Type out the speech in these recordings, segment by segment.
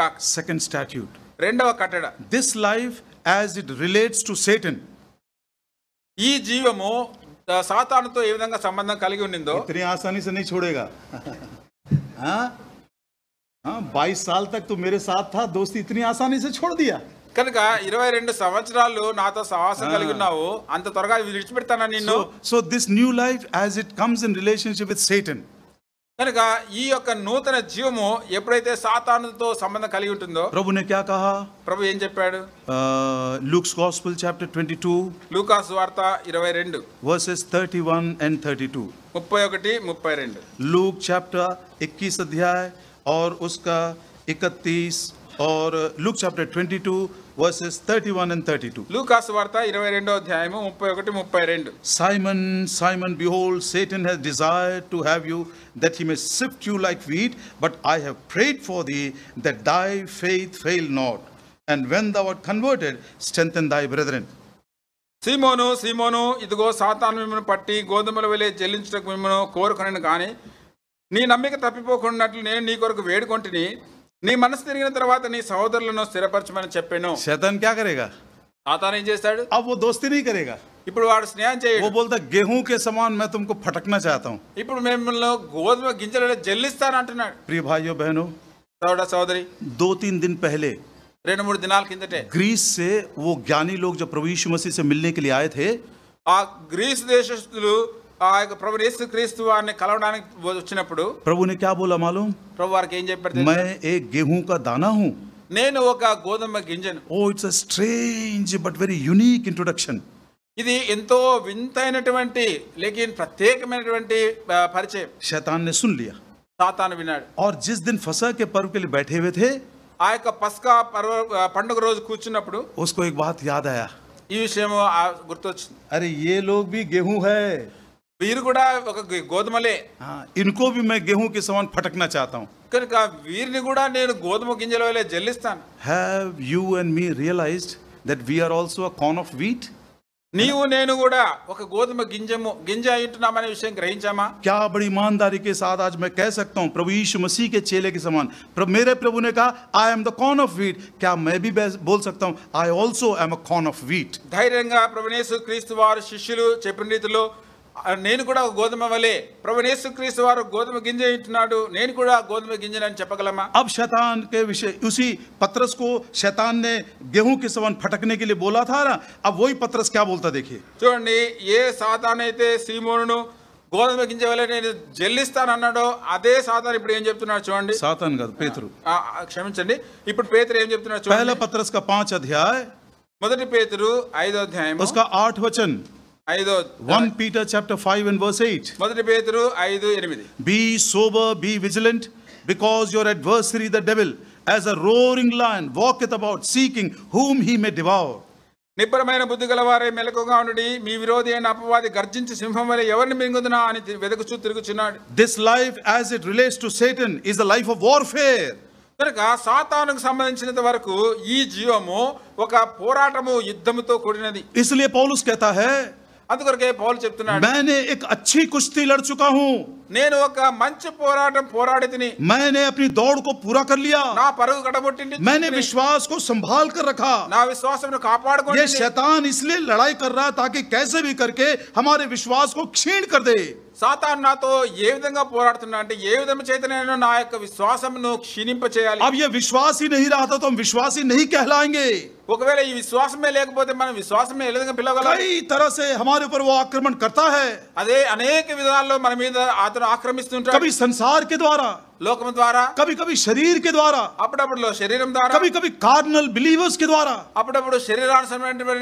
గాక్ second statute రెండవ కట్టడ this life as it relates to Satan ఈ జీవము సాతానుతో ఏ విధంగా సంబంధం కలిగి ఉండిందో ఇతని ఆసాని సని చూడేగా బాయిస్ సాల్ తక్ తు మేరే సాత్ థా దోస్త్ ఇతని ఆసాని సే దియా కనుక ఇరవై రెండు సంవత్సరాలు నాతో సహాసం కలిగి ఉన్నావు అంత త్వరగా విడిచిపెడతానా నిన్ను so this new life as it comes in relationship with Satan కనుక ఈ యొక్క నూతన జీవము ఎప్పుడైతే సాతానుతో సంబంధం కలిగి ఉంటుందో ప్రభు ప్రభు ఏం చెప్పాడు Luke's gospel chapter twenty two లూకాస్ వార్త ఇరవై రెండు verses thirty one and thirty two ముప్పై ఒకటి ముప్పై రెండు లూక్ చాప్టర్ ఇక్కీస్ అధ్యాయ్ ఆర్ ఉస్కా ఇకతీస్ ఆర్ Luke chapter twenty two verses 31 and 32. లూకాసు వార్త 22 అధ్యాయము 31 32. Simon Simon behold Satan has desired to have you that he may sift you like wheat but I have prayed for thee that thy faith fail not and when thou art converted strengthen thy brethren. సీమోను సీమోను ఇదిగో సాతాను మిమ్మల్ని పట్టి గోధుమల వెళ్ళి చెల్లించటకు మిమ్మల్ని కోరుకున్నాను కానీ నీ నమ్మిక తప్పిపోకున్నట్లు నేను నీ కొరకు వేడుకొంటిని నీ మనసు తిరిగిన తరువాత నీ సోదరులనో శిరపరిచమని చెప్పినో శతన్ కా کرے گا۔ ఆతారేం చేసాడు? అప్పుడు దోస్తిని కరేగా. ఇపుడ వాడ స్నానం చేయాలి. ఓ బోల్తా గేహూ కే సమాన్ మే తుమ్కో ఫటక్నా చాహతా హు. ఇపుడ మేం లో గోద గింజల జెల్లిస్తాన అంటనారు. ప్రియ భాయో భేను. సౌదౌడా చౌదరి. 2-3 దిన పహలే. రెణముర్ దినాల్ కిందటే. గ్రీస్ సే ఓ జ్ఞాని లోక్ జో ప్రవీషువసి సే మిల్నే కే లియే aaye the. ఆ గ్రీస్ దేశస్తులు प्रभु यीशु क्रीस्तु వారిని కలవడానికి వచ్చినప్పుడు प्रभु ने क्या बोला मालूम प्रभु వారికి ఏం చెప్పారు मैं एक गेहूं का दाना हूं నేను ఒక గోధుమ గింజను ఓ it's a strange but very unique introduction ఇది ఎంతో వింతైనటువంటి లేకిన్ ప్రత్యేకమైనటువంటి పరిచయం శైతాన్ ने सुन लिया సాతాను విన్నాడు और जिस दिन फसह के पर्व के लिए बैठे हुए थे ఆ యొక్క పస్కా పర్వ పండుగ రోజు కూర్చున్నప్పుడు उसको एक बात याद आया ఈ విషయం గుర్తొచ్చింది అరే ఏ లోగ్ भी गेहूं है వీరు కూడా ఒక గోధుమలే ఇన్కో బి మే గేహూ కి సమాన్ ఫటకనా చాతా కనుక వీరిని కూడా నేను గోధుమ గింజల వలె జల్లిస్తాను have you and me realized that we are also a corn of wheat నీవు నేను కూడా ఒక గోధుమ గింజము గింజ అయింటున్నామనే విషయం గ్రహించామా క్యా బడి ఇమాన్దారీ కే సాత్ ఆజ్ మే కహ సక్తా హూం ప్రభు యీషు మసీహ్ కే చేలే కే సమాన్ మేరే ప్రభు నే కహా I am the corn of wheat క్యా మే బి బోల్ సక్తా హూం I also am a corn of wheat ధైర్యంగా ప్రభునేసు క్రీస్తు వారు శిష్యులు చెప్పిన రీతిలో నేను కూడా గోధుమ వలె ప్రవణేశ్వర క్రీస్తు వారు గోధుమ గింజ ఇచ్చినాడు నేను కూడా గోధుమ గింజనని చెప్పగలమా అబ్ శతాన్ के विषय उसी पत्रस को शैतान ने गेहूं के समान फटकने के लिए बोला था చూడండి ఏ సాతాన్ అయితే సీమోను గోధుమ గింజ వలె నేను అన్నాడో అదే సాతాన్ ఇప్పుడు ఏం చెప్తున్నాడు చూడండి సాతాన్ కాదు పేతురు క్షమించండి ఇప్పుడు పేతురు ఏం చెప్తున్నాడు చూడండి పహల పత్రస్ కా అధ్యాయ మొదటి పేతురు ఐదో అధ్యాయం ఆఠ్ వచన్ ఐదో one Peter chapter five and verse eight మొదటి పేతురు ఐదు ఎనిమిది be sober be vigilant because your adversary the devil as a roaring lion walketh about seeking whom he may devour నిబ్బరమైన బుద్ధి గలవారే మెలకుగా ఉండి మీ విరోధి అయిన అపవాది గర్జించి సింహం వల్ల ఎవరిని మింగుదునా అని వెదకుచూ తిరుగుచున్నాడు this life as it relates to Satan is the life of warfare కనుక సాతానుకు సంబంధించినంత వరకు ఈ జీవము ఒక పోరాటము యుద్ధముతో కూడినది ఇస్లే పౌలుస్ కథ హై अंदर पौल मैंने एक अच्छी कुश्ती लड़ चुका हूं నేను ఒక మంచి పోరాటం పోరాడితిని నేనే apni दौड़ को पूरा कर लिया मैंने विश्वास को संभाल कर रखा ना विश्वास को कापाड़ కొని ఈ శతాన్ ఇస్లే లడై కర్రా తాకి కైసే భీ కర్కే హమారే విశ్వాస్ కో ఖీండ్ కర్దే సాతాన నా తో యే విధంగా పోరాడుతుంటా అంటే యే విధమ చైతన్య న నాయక విశ్వాసమును ఖీనింప చేయాలి అబ్ యే విశ్వాసి నిహి రహతా తో తుమ్ విశ్వాసి నిహి కేహలాంగే ఒకవేళ ఈ విశ్వాసమే లేకపోతే మనం విశ్వాసమే లేదగా పిల్లగల ఐ తరసే హమారే ఉపర్ వో ఆక్రమణ కర్తా హై అరే అనేక విధాల లో మన మీద आक्रमित कभी संसार के द्वारा लोक द्वारा कभी कभी शरीर के द्वारा अपने शरीर द्वारा कभी कभी कार्नल बिलीवर्स के द्वारा अपने शरीर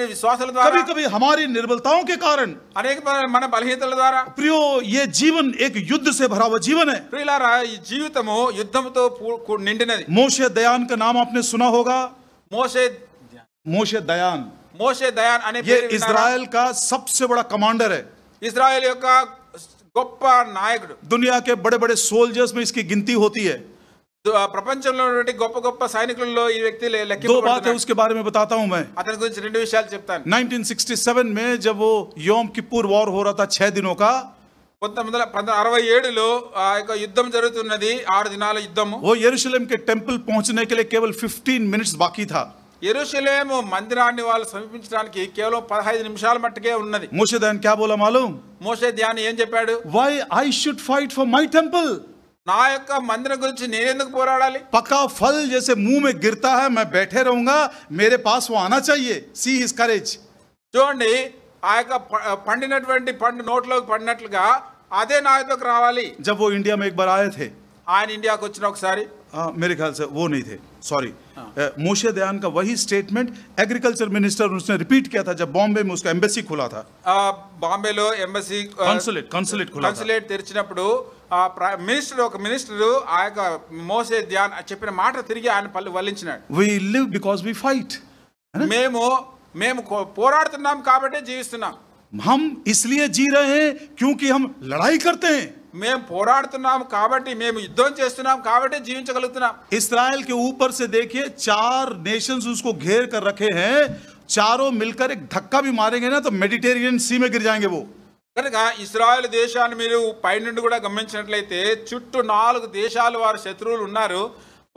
विश्वास कभी कभी हमारी निर्बलताओं के कारण अनेक मन बलहत द्वारा प्रियो ये जीवन एक युद्ध से भरा हुआ जीवन है प्रियल जीवित युद्ध निंडन मोशे दयान का नाम आपने सुना होगा मोशे मोशे दयान मोशे दयान ये इसराइल का सबसे बड़ा कमांडर है इसराइल का गोपा नायक दुनिया के बड़े बड़े सोल्जर्स में इसकी गिनती होती है प्रपंच गोप गोप सैनिक दो बात है उसके बारे में बताता हूं मैं सिक्सटी सेवन में जब वो योम किपूर वॉर हो रहा था छह दिनों का अरवे युद्ध आर दिन युद्ध वो यरूशलेम के टेंपल पहुंचने के लिए केवल 15 मिनट्स बाकी था ఎరుసలేము మందిరాన్ని వాళ్ళు సమీపించడానికి కేవలం పదహైదు నిమిషాల మట్టుకే ఉన్నది మోసే దాని క్యాబోలా మాలూం మోషే ధ్యాన్ ఏం చెప్పాడు why I should fight for my temple నా యొక్క మందిరం గురించి ఎందుకు పోరాడాలి పక్కా ఫల్ చేసే మూ మే గిర్తా है मैं बैठे रहूंगा मेरे पास वो आना चाहिए सी చూడండి ఆ యొక్క పండినటువంటి పండు నోట్లోకి పడినట్లుగా అదే నా యొక్క రావాలి जब ఇండియా మీకు में एक बार ఆయన ఇండియాకి వచ్చిన ఒకసారి మీరు ख्याल से वो नहीं मोशे दयान का वही स्टेटमेंट एग्रीकल्चर मिनिस्टर उसने रिपीट किया था जब बॉम्बे में उसका एम्बेसी खुला था బాంబేలో ఎంబసీ కాన్సులేట్ కాన్సులేట్ కాన్సులేట్ తెరిచినప్పుడు మినిస్టర్ ఒక మినిస్టర్ ఆ యొక్క మోసే ధ్యాన్ చెప్పిన మాట తిరిగి ఆయన పళ్ళు వల్లించినాడు we live because we fight మేము మేము పోరాడుతున్నాం కాబట్టి జీవిస్తున్నాం हम इसलिए जी रहे हैं क्योंकि हम लड़ाई करते हैं మేము పోరాడుతున్నాం కాబట్టి మేము యుద్ధం చేస్తున్నాం కాబట్టి జీవించగలుగుతున్నాం ఇస్రాయల్ కి ఊపర్ చార్ నేషన్స్ चार नेशंस उसको घेर कर रखे हैं चारों मिलकर एक धक्का भी मारेंगे ना కనుక ఇస్రాయల్ దేశాన్ని మీరు పైనుండి కూడా గమనించినట్లయితే చుట్టూ నాలుగు దేశాలు వారు శత్రువులు ఉన్నారు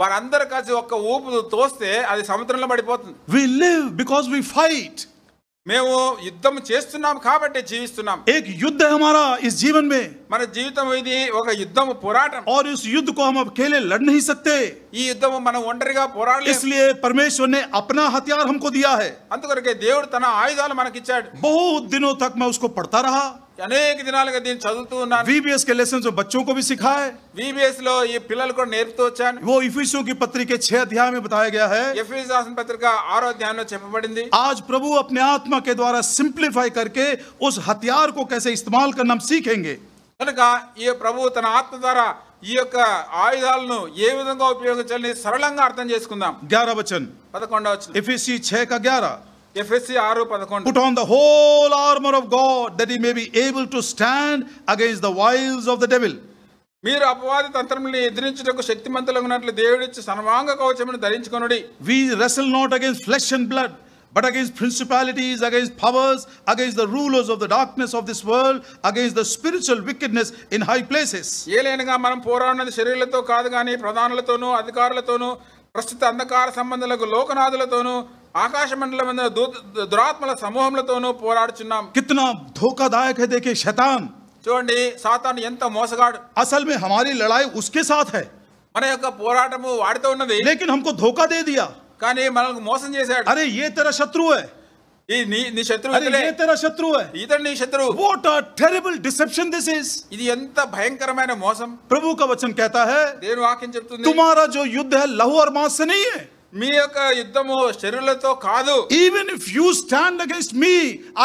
వారందరూ కలిసి ఒక్క ఊపు తోస్తే అది సముద్రంలో పడిపోతుంది we live because we fight మేము యుద్ధం చేస్తున్నాం కాబట్టి జీవిస్తున్నాం एक युद्ध है हमारा इस जीवन में మన జీవితం ఇది ఒక యుద్ధం పోరాటం और इस युद्ध को हम अकेले लड़ नहीं सकते ఈ యుద్ధం మనం ఒంటరిగా పోరాడలేం इसलिए परमेश्वर ने अपना हथियार हमको दिया है అందుకొరకే దేవుడు తన ఆయుధాలు మనకిచ్చాడు बहुत दिनों तक मैं उसको पढ़ता रहा అనేక దినాలుగా దీన్ని చదువుతూ ఉన్నాను VBS के लेसन जो बच्चों को भी सिखाए VBS లో ఈ పిల్లలు కూడా నేర్పుతూ వచ్చాను वो इफिसियों की पत्री के 6 अध्याय में बताया गया है ఎఫెసీయుల రాసిన పత్రిక 6వ అధ్యాయంలో చెప్పబడింది आज प्रभु अपने आत्मा के द्वारा सिंपलीफाई करके उस हथियार को कैसे इस्तेमाल करना हम सीखेंगे కనుక ఈ ప్రభు తన ఆత్మ ద్వారా ఈ యొక్క ఆయుధాలను ఏ విధంగా ఉపయోగించాలని సరళంగా అర్థం చేసుకుందాం 11 వచనం 11వ వచనం ఎఫెసీ 6 ఎఫ్ఎస్సి ఆరు పదకొండు put on the whole armour of God that ye may be able to stand against the wiles of the devil మీరు అపవాది తంత్రములను ఎదిరించుటకు శక్తిమంతులు ఉన్నట్లు దేవుడి సర్వాంగ కవచమును ధరించుకొనుడి we wrestle not against flesh and blood but against principalities against powers against the rulers of the darkness this world against the spiritual wickedness in high places మనం పోరాడినది శరీరాలతో కాదు కానీ ప్రధానులతోనూ అధికారులతోనూ ప్రస్తుత అంధకార సంబంధులకు లోకనాథులతోనూ आकाश मंडल दुरात्म समूह पोरा कितना धोखादायक है देखे शैतान चूँगी सात मोसगा असल में हमारी लड़ाई उसके साथ है मन या वाड़ लेकिन हमको धोखा दे दिया मन मोसम अरे ये तेरा शत्रु है नी, नी शत्रु अरे ये तेरा शत्रु है इधर नहीं शत्रु what a terrible deception this is इदि మీ యొక్క యుద్ధము శరీరులతో కాదు even if you stand against me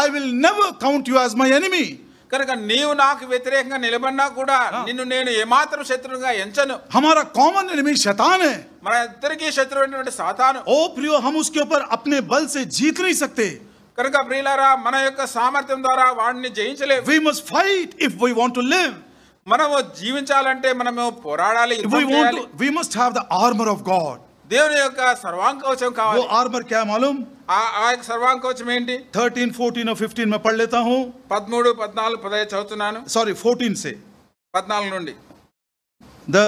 I will never count you as my enemy కనుక నీవు నాకు వ్యతిరేకంగా నిలబడినా కూడా ah. నిన్ను నేను ఏమాత్రం శత్రువుగా ఎంచను హమారా కామన్ ఎనిమీ శతానే మన ఇద్దరికి శత్రువు సాతాను ఓ ప్రియో హమ్ ఉస్కే ఊపర్ అప్నే బల్ సే జీత్ నహీ సక్తే కనుక ప్రియులారా మన యొక్క సామర్థ్యం ద్వారా వాడిని జయించలేము we must fight if we want to live మనము జీవించాలంటే మనము పోరాడాలి we want we must have the armour of God దేవుని యొక్క సర్వాంకవచం కావాలి ఓ ఆర్మర్ క్యా है मालूम ఆ యొక్క సర్వాంకవచం ఏంటి 13 14 और 15 మే పడ్ లేతా హూ 13 14 15 చదువుతున్నాను సారీ 14 సే 14 నుండి the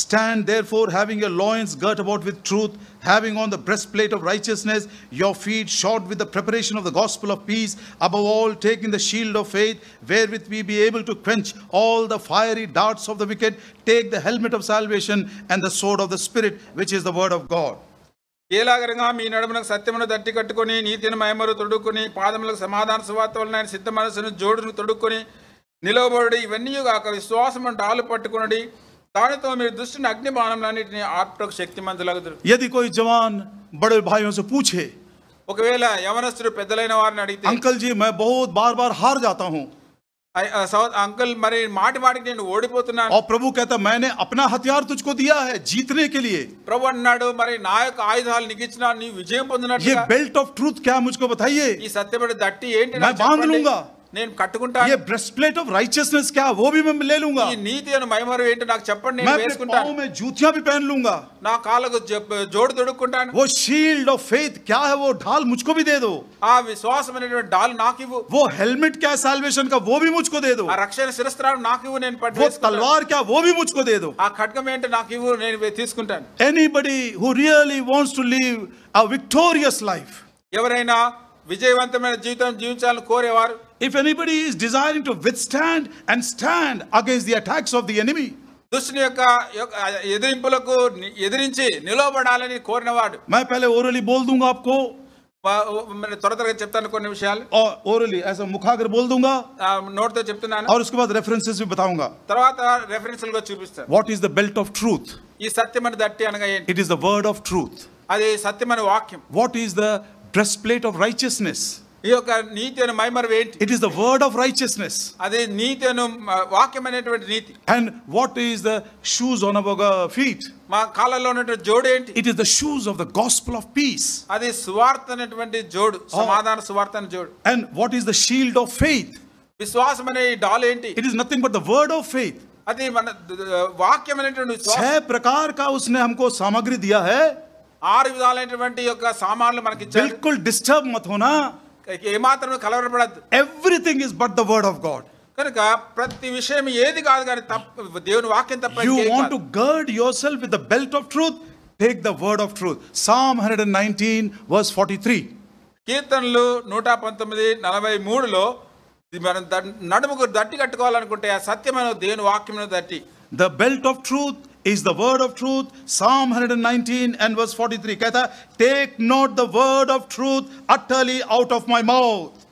Stand therefore, having your loins girt about with truth, having on the breastplate of righteousness, your feet shod with the preparation of the gospel of peace, above all taking the shield of faith, wherewith we be able to quench all the fiery darts of the wicked, take the helmet of salvation and the sword of the Spirit, which is the word of God. ఏలాగరంగా మీ నడుమునకు సత్యమును తట్టి కట్టుకొని నీతిని మయమరు తొడుక్కుని పాదములకు సమాధాన సువాత సిద్ధ మనసును జోడును తొడుక్కుని నిలవబడి ఇవన్నీ కాక విశ్వాసం అంటే ఆలు పట్టుకునడి यदि कोई जवान बड़े भाइयों से पूछे अंकल जी मैं बहुत बार बार हार जाता हूँ अंकल मरे माट माट के ओडिपोतना और प्रभु कहता मैंने अपना हथियार तुझको दिया है जीतने के लिए प्रभु అన్నాడు మరి नायक आयुधाल ఆయుధాలు నిగిచ్చినా నీ విజయం ये बेल्ट ऑफ ट्रूथ क्या मुझको बताइए सत्य बड़े दट्टी ఏంటి मैं बांध लूंगा నేను కట్టుకుంటా ये ब्रेस्टप्लेट ऑफ राइचियसनेस क्या वो भी मैं ले लूंगा ఈ నీతి అను మైమరు ఏంటి నాకు చెప్పండి నేను వేసుకుంటా వేసుకుంటాను पाँव में जूतियां भी నా కాళ్ళకు జోడు దొడుక్కుంటాను వో షీల్డ్ ఆఫ్ ఫెయిత్ క్యా హై వో ढाल ముజ్కో भी दे ఆ విశ్వాసం అనేటువంటి డాల్ నాకు ఇవ్వు వో హెల్మెట్ క్యా साल्वेशन కా వో भी ముజ్కో दे दो ఆ రక్షణ శిరస్త్రాలు ఇవ్వు నేను పట్టు वो తల్వార్ క్యా వో वो ముజ్కో मुझको ఆ ఖడ్గం నాకు ఇవ్వు నేను తీసుకుంటాను anybody who really wants to live a victorious ఎవరైనా విజయవంతమైన జీవితం జీవించాలని కోరేవారు if anybody is desiring to withstand and stand against the attacks of the enemy, దుష్టుని యొక్క ఎదిరింపులకు ఎదిరించి నిలవబడాలని కోరినవాడు मैं पहले ओरली बोल दूंगा आपको मैं त्वर त्वर और ओरली ऐसा मुखाग्र बोल दूंगा నోట్ తో చెప్తున్నాను और उसके बाद रेफरेंसेस भी बताऊंगा तरवात రెఫరెన్స్లు కూడా చూపిస్తాను what is the belt of truth सत्य సత్యమని దట్టి అనగా ये ఈ యొక్క నీతి అనే మైమరవి ఏంటి it is the word of righteousness అదే నీతి అను వాక్యం అనేటువంటి నీతి and what is the shoes on our feet మా కాళ్ళలో ఉన్నటువంటి జోడు ఏంటి it is the shoes of the gospel of peace అది సువార్త అనేటువంటి జోడు oh. సమాధాన సువార్త అనే జోడు and what is the shield of faith విశ్వాసం అనే డాల్ ఏంటి it is nothing but the word of faith అది మన వాక్యం అనేటువంటి ఛే ప్రకార్ కా ఉస్నే हमको सामग्री దియా హై ఆరు విధాలైనటువంటి యొక్క సామాన్లు మనకి బిల్కుల్ డిస్టర్బ్ మత్ హోనా ఏమాత్రం కలవరపడద్దు everything is but the word of God కనుక ప్రతి విషయం ఏది కాదు కానీ తప్ప దేవుని వాక్యం తప్ప you want to gird yourself with the belt of truth take the word of truth Psalm hundred and nineteen verse forty three కీర్తనలు నూట పంతొమ్మిది నలభై మూడులో మనం నడుముకు దట్టి కట్టుకోవాలనుకుంటే ఆ సత్యమైన దేవుని వాక్యం దట్టి the belt of truth is the word of truth psalm 119 and verse 43 कहता है take not the word of truth utterly out of my mouth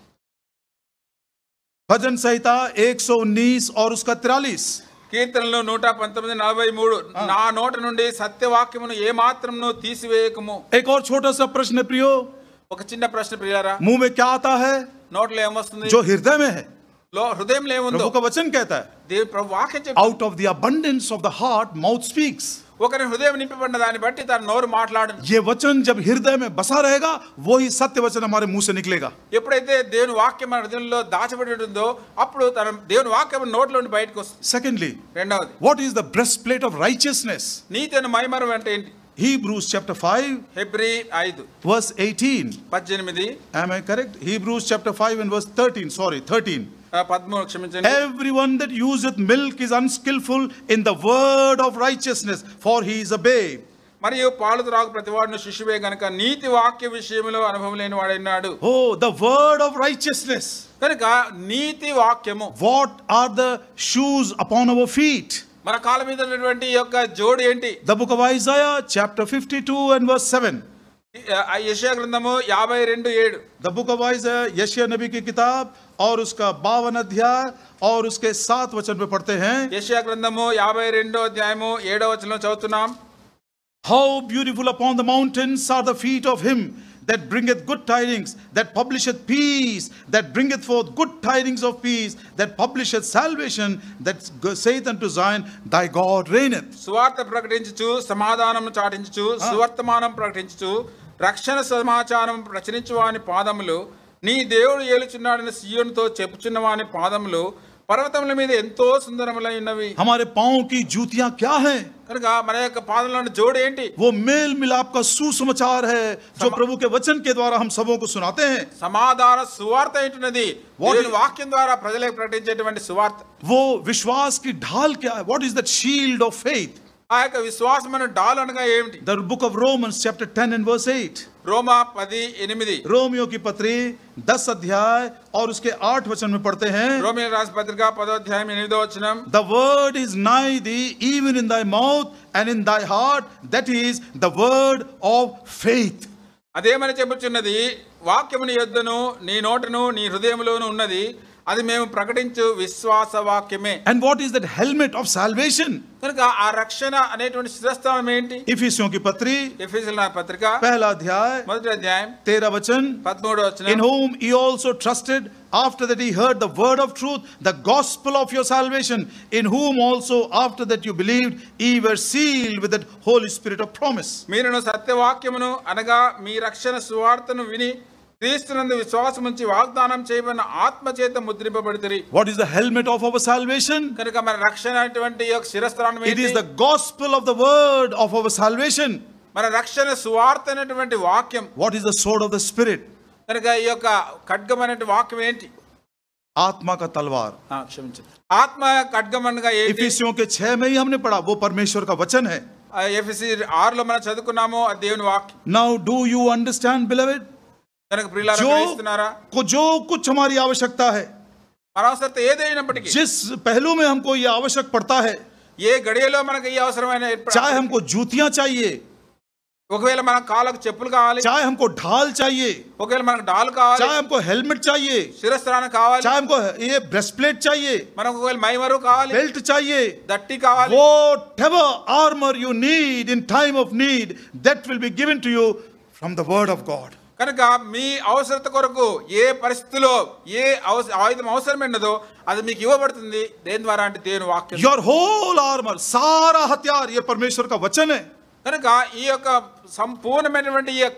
भजन संहिता 119 और उसका 43 కీర్తనలు నూట పంతొమ్మిది నలభై మూడు నా నోట నుండి సత్యవాక్యమును ఏ మాత్రం తీసివేయకము ఏకో ఛోటా సా ప్రశ్న ప్రియో ఒక చిన్న ప్రశ్న ప్రియారా ముహ్ మే క్యా ఆతా హై నోట్లో ఏమొస్తుంది జో హృదయ మే హై లో హృదయం ఏముందో ఒక వచనం कहता ప్రభు వాక్యం out of the abundance of the heart mouth speaks ఒకరి హృదయం నింపబడిన దాని బట్టి తన నోరు మాట్లాడు ఏ వచనం జబ్ హృదయ మే బసా రహేగా వోహి సత్య వచనం మరి ముహ్ సే ఎప్పుడైతే దేవుని వాక్యం మన హృదయంలో దాచబడి ఉంటుందో అప్పుడు తన దేవుని వాక్యం నోట్లో నుండి బయటకు వస్తుంది సెకండ్లీ రెండవది what is the breastplate of righteousness నీతి మైమరం అంటే ఏంటి Hebrews chapter 5 Hebrew 5 verse 18 18 am i correct Hebrews chapter 5 and verse 13 sorry 13 పద్మూడు క్షమించండి everyone that useth milk is unskillful in the word of righteousness for he is a babe మరియు పాలు త్రాగు ప్రతివాడును శిశువే గనక నీతి వాక్య విషయంలో అనుభవం లేని వాడైనాడు oh the word of righteousness కనుక నీతి వాక్యము what are the shoes upon our feet మన కాళ్ళ మీద ఉన్నటువంటి యొక్క జోడి ఏంటి the book of Isaiah chapter 52 and verse 7 यशिया ग्रंथम याब रेंडु एड द बुक ऑफ वाइज यशिया नबी की किताब और उसका बावन अध्याय और उसके सात वचन पे पढ़ते हैं यशिया ग्रंथम याब रेंडो अध्याय वचन चौथ नाम how beautiful upon the mountains are the feet of him that bringeth good tidings, that publisheth peace, that bringeth forth good tidings of peace, that publisheth salvation, that saith unto Zion, Thy God reigneth. Swartha prakritinchu, samadhanam chaatinchu, swartamanam prakritinchu. రక్షణ సమాచారము రచించవాని పాదములు నీ దేవుడు ఎలుచున్నాడు సియోనుతో చెప్పుచున్నవాని పాదములు పర్వతముల మీద ఎంతో సుందరములై ఉన్నవి हमारे पांव की जूतियां क्या हैं मर एक पादలని జోడేంటి वो मेल मिलाप का सुसमाचार है जो प्रभु के वचन के द्वारा हम सबों को सुनाते हैं समादान सुवार्ता ఏంటనది ఓని వాక్యం ద్వారా ప్రజలకు ప్రకటించేటువంటి సువార్త वो विश्वास की ढाल क्या है what is the shield of faith ఆ యొక్క విశ్వాసమైన డాల్ అనగా ఏమిటి the book of Romans chapter ten and verse eight రోమా పది ఎనిమిది రోమియో కి పత్రి దశ అధ్యాయ ఆర్ ఉస్కే ఆట్ వచనం పడితే హే రోమియ పత్రిక పదో అధ్యాయం ఎనిమిదో వచనం the word is nigh thee even in thy mouth and in thy heart that is the word of faith అదేమని చెప్పుచున్నది వాక్యముని యొద్దను నీ నోటను నీ హృదయములోను ఉన్నది అది మేము ప్రకటించు విశ్వాస వాక్యమే and what is that helmet of salvation కనుక ఆ రక్షణ అనేటువంటి శిరస్థానం ఏంటి ఎఫీసియోం కి పత్రి ఎఫీసియుల పత్రిక పహలా అధ్యాయ మొదటి అధ్యాయం 13 వచనం 13 వచనం in whom he also trusted after that he heard the word of truth, the gospel of your salvation, in whom also after that you believed, ye were sealed with that Holy Spirit of promise. మీరును వాక్యమును అనగా మీ రక్షణ సువార్తను విని క్రీస్తునందు విశ్వాసం ఉంచి వాగ్దానం చేయబడిన ఆత్మ చేత ముద్రింపబడుతుంది what is the helmet of our salvation కనుక మన రక్షణ అనేటువంటి యొక్క శిరస్త్రాణం it is the gospel of the word of our salvation మన రక్షణ సువార్త అనేటువంటి వాక్యం what is the sword of the spirit కనుక ఈ యొక్క ఖడ్గం అనే వాక్యం ఏంటి ఆత్మక తलवार క్షమించండి ఆత్మ ఖడ్గం అనగా ఏంటి ఎఫెసియో కే 6 మే హమ్ నే పడా వో పరమేశ్వర్ కా వచన్ హై ఎఫెసి 6 లో మనం చదువుకున్నాము ఆ దేవుని వాక్యం now do you understand beloved जो, को जो कुछ हमारी आवश्यकता है जिस पहलू में हमको ये आवश्यक पड़ता है ये घड़ी मन अवसर में चाहे हमको जूतियां चाहिए मन का चप्पल चाहे हमको ढाल चाहिए ढाल का चाहे हमको हेलमेट चाहिए शिरस्त्रान कावाले चाहे हमको ये ब्रेस्ट चाहिए मन को माइमर बेल्ट चाहिए दट्टी कावाले whatever armour you need in time of need that will be given to you from the word of God కనుక మీ అవసరత కొరకు ఏ పరిస్థితిలో ఏ ఆయుధం అవసరమైనదో అది మీకు ఇవ్వబడుతుంది దేని ద్వారా అంటే దేని వాక్యం యువర్ హోల్ ఆర్మర్ సారా హత్యార్ ఏ పరమేశ్వర్ का संपूर्ण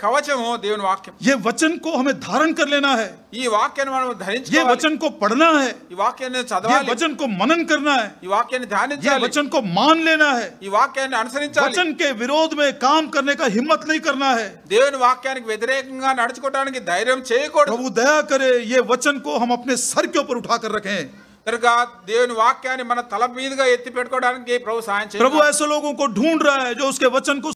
कवचम देवन वाक्य ये वचन को हमें धारण कर लेना है ये वाक्य धरी ये वचन को पढ़ना है वाक्य ने ये वचन को मनन करना है वाक्य ने ध्यान ये वचन को मान लेना है वाक्य ने अनुसरित वचन के विरोध में काम करने का हिम्मत नहीं करना है देवन वाक्य व्यतिरेक नड़चा धैर्य चेयकू दया करे ये वचन को हम अपने सर के ऊपर उठा कर रखे తరువాత దేవుని వాక్యాని మన తలమీదగా ఎత్తిపెడకొడడానికి ప్రభు సహాయం చేయు ప్రభు 예수 لوگوں కో ڈھూండ్ రహా హే జో ఉస్కే వచన్ కో